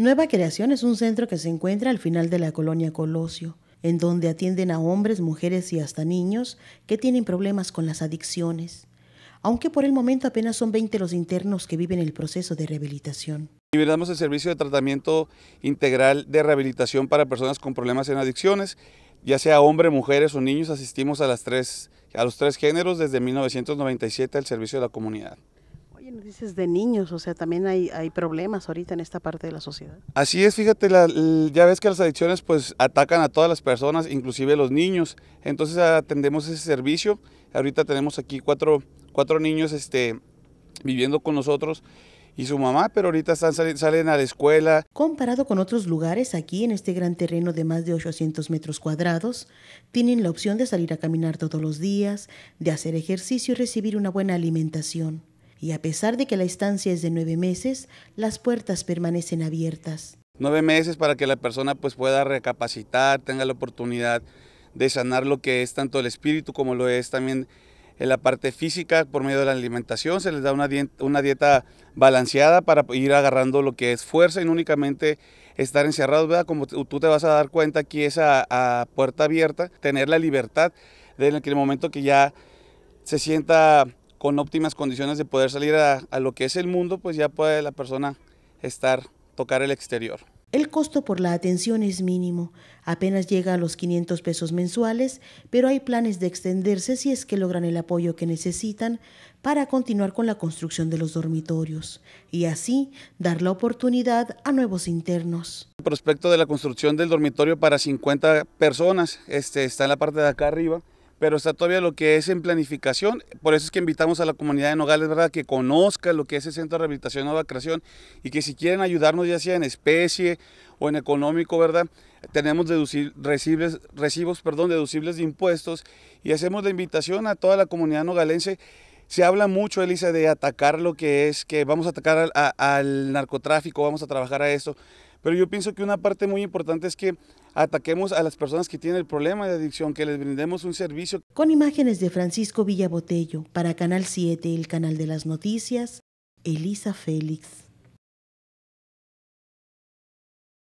Nueva Creación es un centro que se encuentra al final de la colonia Colosio, en donde atienden a hombres, mujeres y hasta niños que tienen problemas con las adicciones, aunque por el momento apenas son 20 los internos que viven el proceso de rehabilitación. Liberamos el servicio de tratamiento integral de rehabilitación para personas con problemas en adicciones, ya sea hombres, mujeres o niños, asistimos a, a los tres géneros desde 1997 al servicio de la comunidad dices de niños, o sea, también hay, hay problemas ahorita en esta parte de la sociedad. Así es, fíjate, ya ves que las adicciones pues atacan a todas las personas, inclusive a los niños. Entonces atendemos ese servicio. Ahorita tenemos aquí cuatro, cuatro niños este, viviendo con nosotros y su mamá, pero ahorita están, salen, a la escuela. Comparado con otros lugares, aquí en este gran terreno de más de 800 metros cuadrados, tienen la opción de salir a caminar todos los días, de hacer ejercicio y recibir una buena alimentación y a pesar de que la estancia es de nueve meses, las puertas permanecen abiertas. Nueve meses para que la persona pues, pueda recapacitar, tenga la oportunidad de sanar lo que es tanto el espíritu como lo es también en eh, la parte física por medio de la alimentación, se les da una dieta, balanceada para ir agarrando lo que es fuerza y no únicamente estar encerrado. ¿verdad? Como tú te vas a dar cuenta aquí es a, puerta abierta, tener la libertad de en el momento que ya se sienta con óptimas condiciones de poder salir a, lo que es el mundo, pues ya puede la persona estar, tocar el exterior. El costo por la atención es mínimo, apenas llega a los 500 pesos mensuales, pero hay planes de extenderse si es que logran el apoyo que necesitan para continuar con la construcción de los dormitorios y así dar la oportunidad a nuevos internos. El prospecto de la construcción del dormitorio para 50 personas este, está en la parte de acá arriba pero está todavía lo que es en planificación. Por eso es que invitamos a la comunidad de Nogales, ¿verdad?, que conozca lo que es el Centro de Rehabilitación Nueva Creación y que si quieren ayudarnos, ya sea en especie o en económico, ¿verdad? Tenemos recibles, recibos perdón, deducibles de impuestos y hacemos la invitación a toda la comunidad nogalense. Se habla mucho, Elisa, de atacar lo que es, que vamos a atacar al, al narcotráfico, vamos a trabajar a esto. Pero yo pienso que una parte muy importante es que ataquemos a las personas que tienen el problema de adicción, que les brindemos un servicio. Con imágenes de Francisco Villabotello, para Canal 7, el canal de las noticias, Elisa Félix.